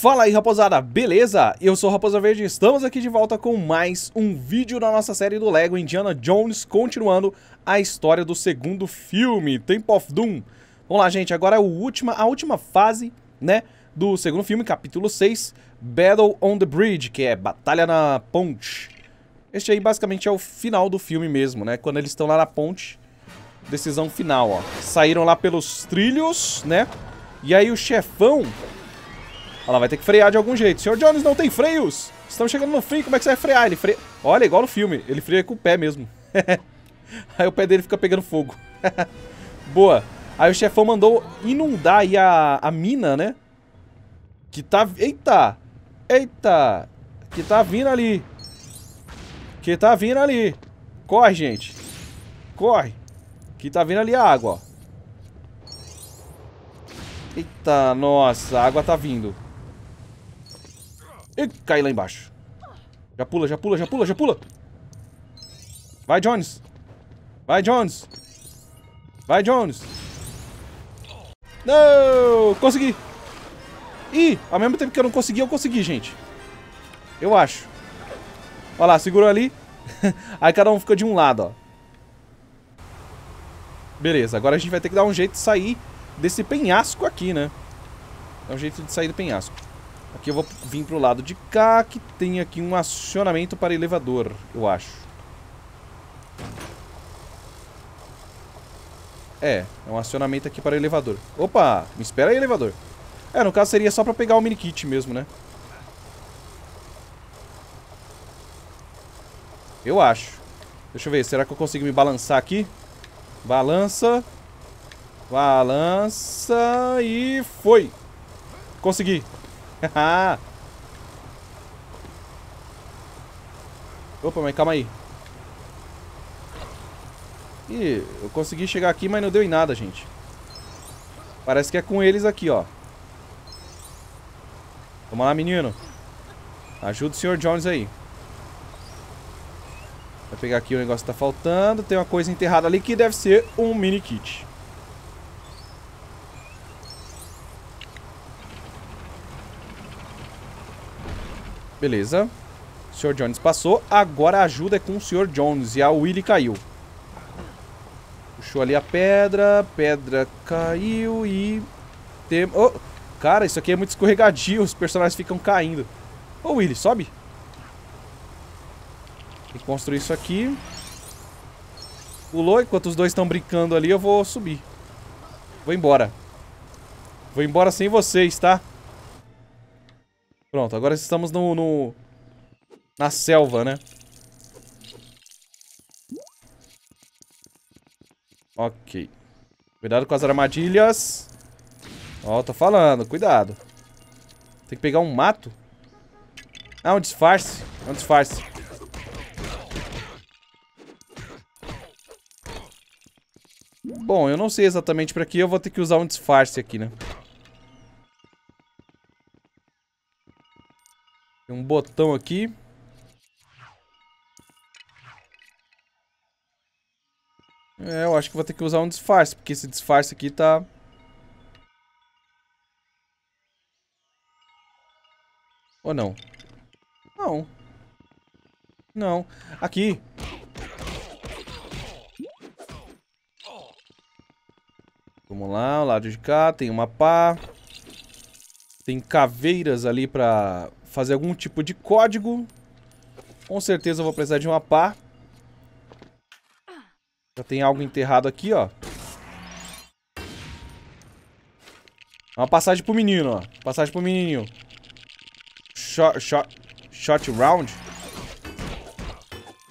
Fala aí raposada, beleza? Eu sou o Raposa Verde e estamos aqui de volta com mais um vídeo da nossa série do LEGO Indiana Jones, continuando a história do segundo filme, Temple of Doom. Vamos lá gente, agora é a última, a última fase, né, do segundo filme, capítulo 6, Battle on the Bridge, que é Batalha na Ponte. Este aí basicamente é o final do filme mesmo, né, quando eles estão lá na ponte, decisão final, ó. Saíram lá pelos trilhos, né, e aí o chefão ela vai ter que frear de algum jeito. Senhor Jones, não tem freios! Estamos chegando no fim, como é que você vai frear? Ele freia... Olha, igual no filme, ele freia com o pé mesmo. aí o pé dele fica pegando fogo. Boa. Aí o chefão mandou inundar aí a, a mina, né? Que tá... Eita! Eita! Que tá vindo ali. Que tá vindo ali. Corre, gente. Corre. Que tá vindo ali a água, ó. Eita, nossa, a água tá vindo. E cai lá embaixo. Já pula, já pula, já pula, já pula. Vai, Jones. Vai, Jones. Vai, Jones. Não! Consegui. Ih, ao mesmo tempo que eu não consegui, eu consegui, gente. Eu acho. Olha lá, segurou ali. Aí cada um fica de um lado, ó. Beleza, agora a gente vai ter que dar um jeito de sair desse penhasco aqui, né? Dá um jeito de sair do penhasco. Aqui eu vou vir pro lado de cá, que tem aqui um acionamento para elevador, eu acho. É, é um acionamento aqui para elevador. Opa, me espera aí, elevador. É, no caso seria só para pegar o mini kit mesmo, né? Eu acho. Deixa eu ver, será que eu consigo me balançar aqui? Balança. Balança e foi. Consegui. Opa, mas calma aí. Ih, eu consegui chegar aqui, mas não deu em nada, gente. Parece que é com eles aqui, ó. Vamos lá, menino. Ajuda o Sr. Jones aí. Vai pegar aqui o negócio que tá faltando. Tem uma coisa enterrada ali que deve ser um mini kit. Beleza. O Sr. Jones passou. Agora a ajuda é com o Sr. Jones. E a Willy caiu. Puxou ali a pedra. Pedra caiu e... Tem... Oh, cara, isso aqui é muito escorregadio. Os personagens ficam caindo. Ô, oh, Willy, sobe. Tem que construir isso aqui. Pulou. Enquanto os dois estão brincando ali, eu vou subir. Vou embora. Vou embora sem vocês, tá? Pronto, agora estamos no, no... Na selva, né? Ok. Cuidado com as armadilhas. Ó, tô falando, cuidado. Tem que pegar um mato. Ah, um disfarce. É um disfarce. Bom, eu não sei exatamente pra que eu vou ter que usar um disfarce aqui, né? botão aqui. É, eu acho que vou ter que usar um disfarce, porque esse disfarce aqui tá... Ou não? Não. Não. Aqui. Vamos lá, o lado de cá. Tem uma pá. Tem caveiras ali pra fazer algum tipo de código. Com certeza eu vou precisar de uma pá. Já tem algo enterrado aqui, ó. Uma passagem pro menino, ó. Passagem pro menininho. Shot, shot, shot round?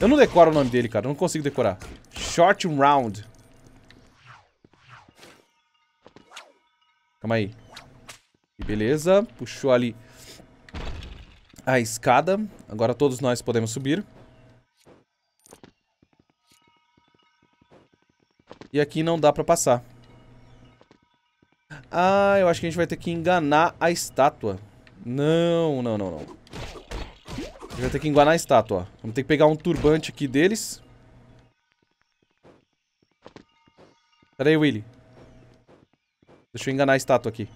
Eu não decoro o nome dele, cara. Eu não consigo decorar. Short round. Calma aí. Beleza. Puxou ali a escada. Agora todos nós podemos subir. E aqui não dá pra passar. Ah, eu acho que a gente vai ter que enganar a estátua. Não, não, não, não. A gente vai ter que enganar a estátua. Vamos ter que pegar um turbante aqui deles. Pera aí, Willy. Deixa eu enganar a estátua aqui.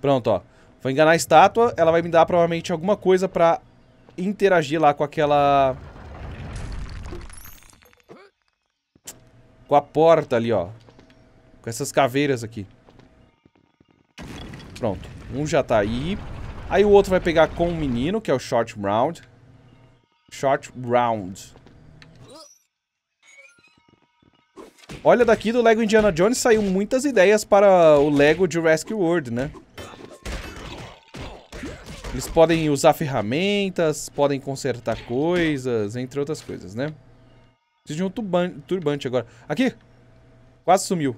Pronto, ó. Vou enganar a estátua, ela vai me dar provavelmente alguma coisa pra interagir lá com aquela... Com a porta ali, ó. Com essas caveiras aqui. Pronto. Um já tá aí. Aí o outro vai pegar com o menino, que é o Short Round. Short Round. Olha, daqui do Lego Indiana Jones saiu muitas ideias para o Lego Jurassic World, né? Eles podem usar ferramentas, podem consertar coisas, entre outras coisas, né? Preciso de um turbante agora. Aqui! Quase sumiu.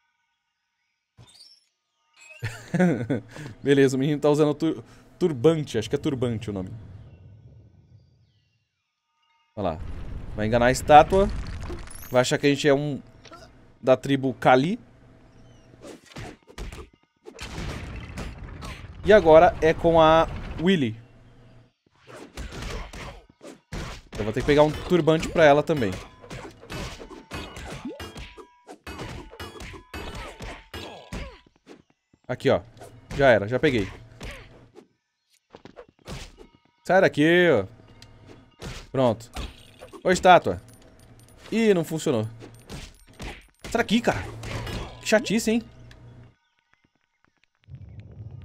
Beleza, o menino tá usando tur turbante. Acho que é turbante o nome. Olha lá. Vai enganar a estátua. Vai achar que a gente é um... Da tribo Kali. E agora é com a Willy. Eu vou ter que pegar um turbante pra ela também. Aqui, ó. Já era, já peguei. Sai daqui, ó. Pronto. Ô, estátua. Ih, não funcionou. Sai daqui, cara. Que chatice, hein?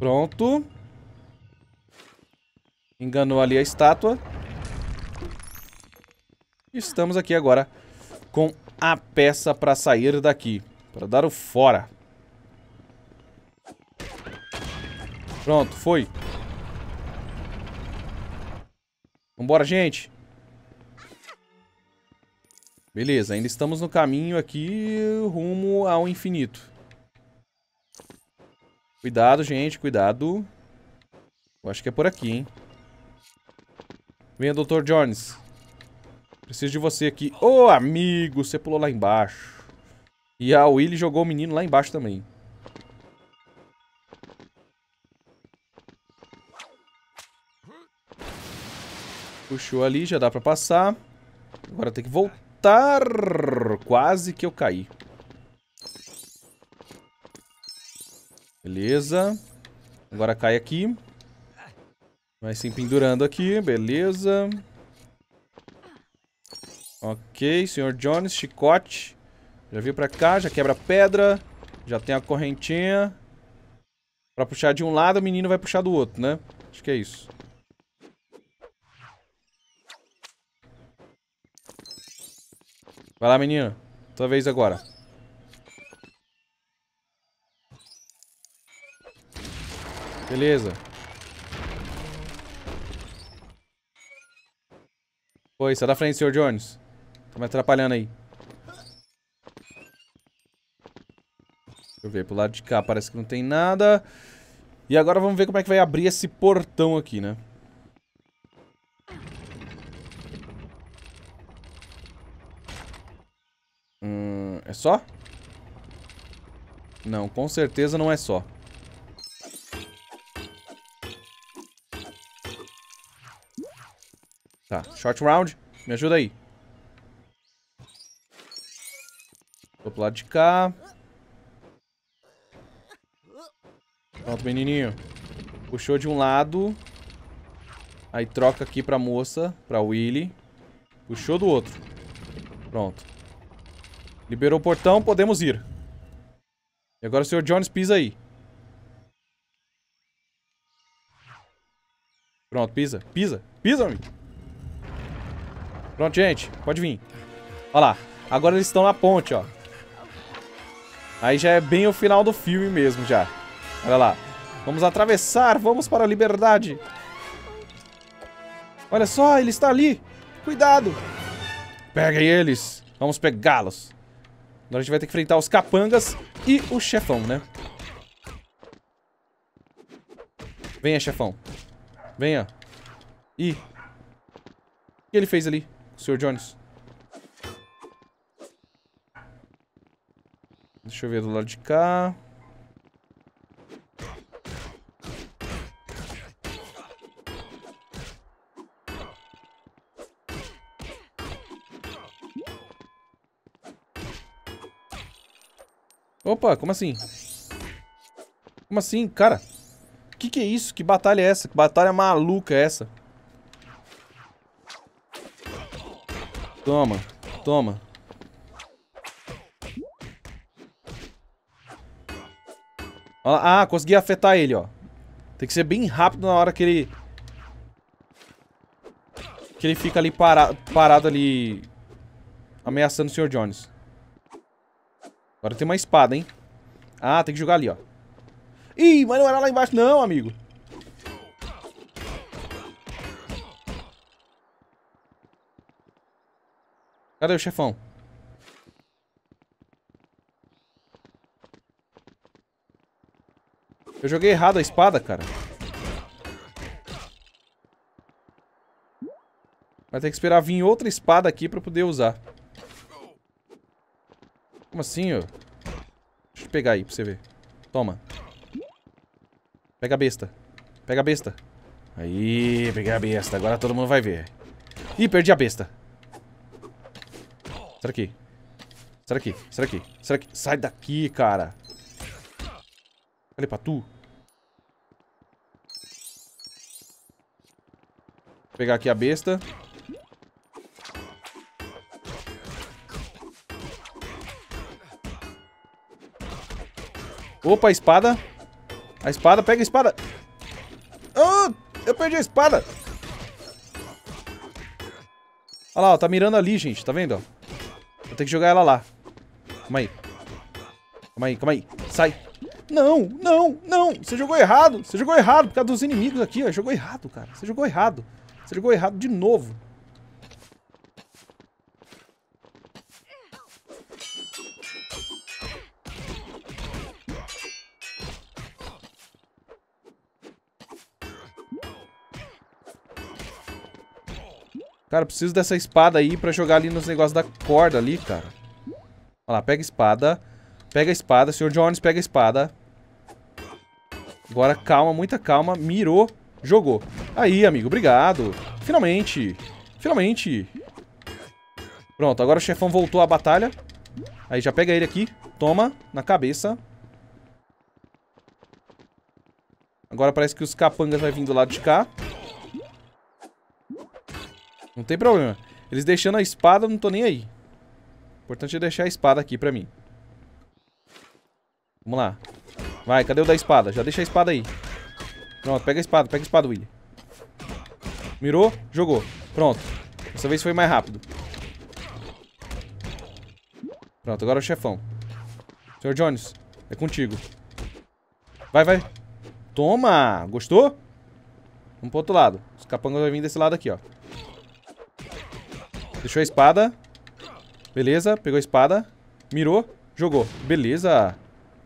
Pronto. Enganou ali a estátua. Estamos aqui agora com a peça para sair daqui. Para dar o fora. Pronto, foi. Vambora, gente. Beleza, ainda estamos no caminho aqui rumo ao infinito. Cuidado, gente, cuidado. Eu acho que é por aqui, hein? Venha, Dr. Jones. Preciso de você aqui. Ô, oh, amigo, você pulou lá embaixo. E a Willy jogou o menino lá embaixo também. Puxou ali, já dá pra passar. Agora tem que voltar. Quase que eu caí. Beleza. Agora cai aqui. Vai se pendurando aqui, beleza. Ok, senhor Jones, chicote. Já veio pra cá, já quebra pedra. Já tem a correntinha. Pra puxar de um lado, o menino vai puxar do outro, né? Acho que é isso. Vai lá, menino. Tua vez agora. Beleza. Foi, sai é da frente, Sr. Jones. Tá me atrapalhando aí. Deixa eu ver, pro lado de cá parece que não tem nada. E agora vamos ver como é que vai abrir esse portão aqui, né? Hum, é só? Não, com certeza não é só. Tá, short round. Me ajuda aí. Vou pro lado de cá. Pronto, menininho. Puxou de um lado. Aí troca aqui pra moça, pra Willy. Puxou do outro. Pronto. Liberou o portão, podemos ir. E agora o Sr. Jones pisa aí. Pronto, pisa. Pisa. Pisa, amigo. Pronto, gente. Pode vir. Olha lá. Agora eles estão na ponte, ó. Aí já é bem o final do filme mesmo, já. Olha lá. Vamos atravessar, vamos para a liberdade. Olha só, ele está ali. Cuidado. Peguem eles. Vamos pegá-los. Agora a gente vai ter que enfrentar os capangas e o chefão, né? Venha, chefão. Venha. Ih. O que ele fez ali? Sr. Jones. Deixa eu ver do lado de cá. Opa, como assim? Como assim, cara? Que que é isso? Que batalha é essa? Que batalha maluca é essa? Toma, toma. Ah, consegui afetar ele, ó. Tem que ser bem rápido na hora que ele... Que ele fica ali parado parado ali... Ameaçando o Sr. Jones. Agora tem uma espada, hein? Ah, tem que jogar ali, ó. Ih, mas não era lá embaixo não, amigo. Cadê o chefão? Eu joguei errado a espada, cara. Vai ter que esperar vir outra espada aqui pra eu poder usar. Como assim, ó? Deixa eu pegar aí pra você ver. Toma. Pega a besta. Pega a besta. Aí, peguei a besta. Agora todo mundo vai ver. Ih, perdi a besta. Será que? Será que? Será que? Será que? Sai daqui, cara. Olha pra tu. Vou pegar aqui a besta. Opa, a espada. A espada, pega a espada. Ah, eu perdi a espada. Olha lá, ó, tá mirando ali, gente. Tá vendo, ó? Vou ter que jogar ela lá. Calma aí. Calma aí, calma aí. Sai. Não, não, não. Você jogou errado. Você jogou errado por causa dos inimigos aqui, ó. Jogou errado, cara. Você jogou errado. Você jogou errado de novo. Cara, preciso dessa espada aí pra jogar ali nos negócios da corda ali, cara. Olha lá, pega a espada. Pega a espada. Senhor Jones, pega a espada. Agora calma, muita calma. Mirou, jogou. Aí, amigo, obrigado. Finalmente. Finalmente. Pronto, agora o chefão voltou à batalha. Aí já pega ele aqui. Toma, na cabeça. Agora parece que os capangas vai vir do lado de cá. Não tem problema. Eles deixando a espada, não tô nem aí. O importante é deixar a espada aqui pra mim. Vamos lá. Vai, cadê o da espada? Já deixa a espada aí. Pronto, pega a espada, pega a espada, Willy. Mirou, jogou. Pronto. Dessa vez foi mais rápido. Pronto, agora é o chefão. Senhor Jones, é contigo. Vai, vai. Toma! Gostou? Vamos pro outro lado. Os capangas vão vir desse lado aqui, ó. Deixou a espada. Beleza, pegou a espada. Mirou, jogou. Beleza.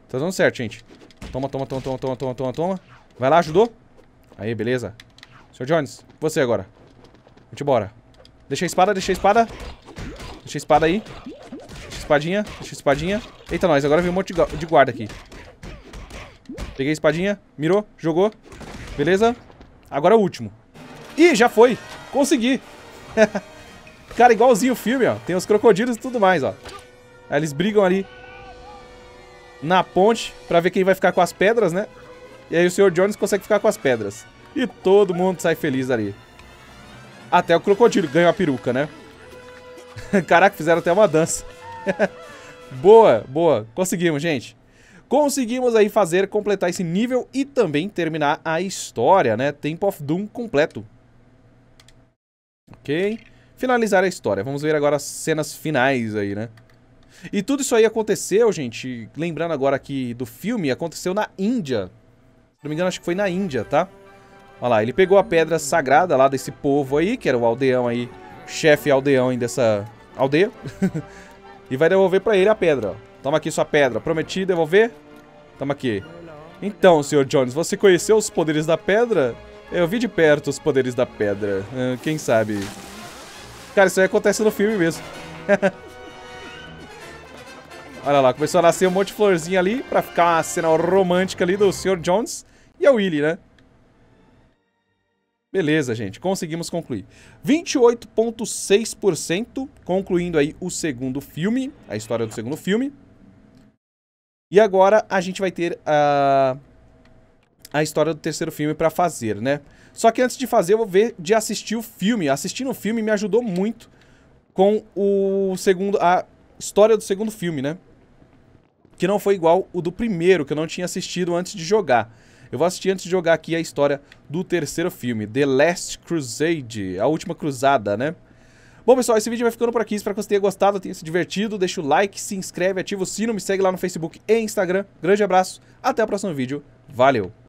Tá dando certo, gente. Toma, toma, toma, toma, toma, toma, toma, toma. Vai lá, ajudou. Aí, beleza. Sr. Jones, você agora. Vamos embora. Deixa a espada, deixa a espada. Deixa a espada aí. Deixa a espadinha, deixa a espadinha. Eita, nós, agora vem um monte de guarda aqui. Peguei a espadinha, mirou, jogou. Beleza? Agora é o último. Ih, já foi. Consegui. Cara, igualzinho o filme, ó. Tem os crocodilos e tudo mais, ó. Aí eles brigam ali na ponte pra ver quem vai ficar com as pedras, né? E aí o Sr. Jones consegue ficar com as pedras. E todo mundo sai feliz ali. Até o crocodilo ganha a peruca, né? Caraca, fizeram até uma dança. boa, boa. Conseguimos, gente. Conseguimos aí fazer, completar esse nível e também terminar a história, né? Temple of Doom completo. Ok finalizar a história. Vamos ver agora as cenas finais aí, né? E tudo isso aí aconteceu, gente, lembrando agora aqui do filme, aconteceu na Índia. Se não me engano, acho que foi na Índia, tá? Olha lá, ele pegou a pedra sagrada lá desse povo aí, que era o aldeão aí, chefe aldeão aí dessa aldeia, e vai devolver pra ele a pedra, ó. Toma aqui sua pedra, prometi devolver? Toma aqui. Então, Sr. Jones, você conheceu os poderes da pedra? Eu vi de perto os poderes da pedra, ah, quem sabe... Cara, isso aí acontece no filme mesmo. Olha lá, começou a nascer um monte de florzinha ali pra ficar uma cena romântica ali do Sr. Jones e a Willy, né? Beleza, gente, conseguimos concluir. 28,6%, concluindo aí o segundo filme, a história do segundo filme. E agora a gente vai ter a. Uh a história do terceiro filme para fazer, né? Só que antes de fazer, eu vou ver de assistir o filme. Assistindo o filme me ajudou muito com o segundo a história do segundo filme, né? Que não foi igual o do primeiro, que eu não tinha assistido antes de jogar. Eu vou assistir antes de jogar aqui a história do terceiro filme, The Last Crusade, A Última Cruzada, né? Bom, pessoal, esse vídeo vai ficando por aqui. Espero que você tenha gostado, tenha se divertido. Deixa o like, se inscreve, ativa o sino, me segue lá no Facebook e Instagram. Grande abraço, até o próximo vídeo. Valeu!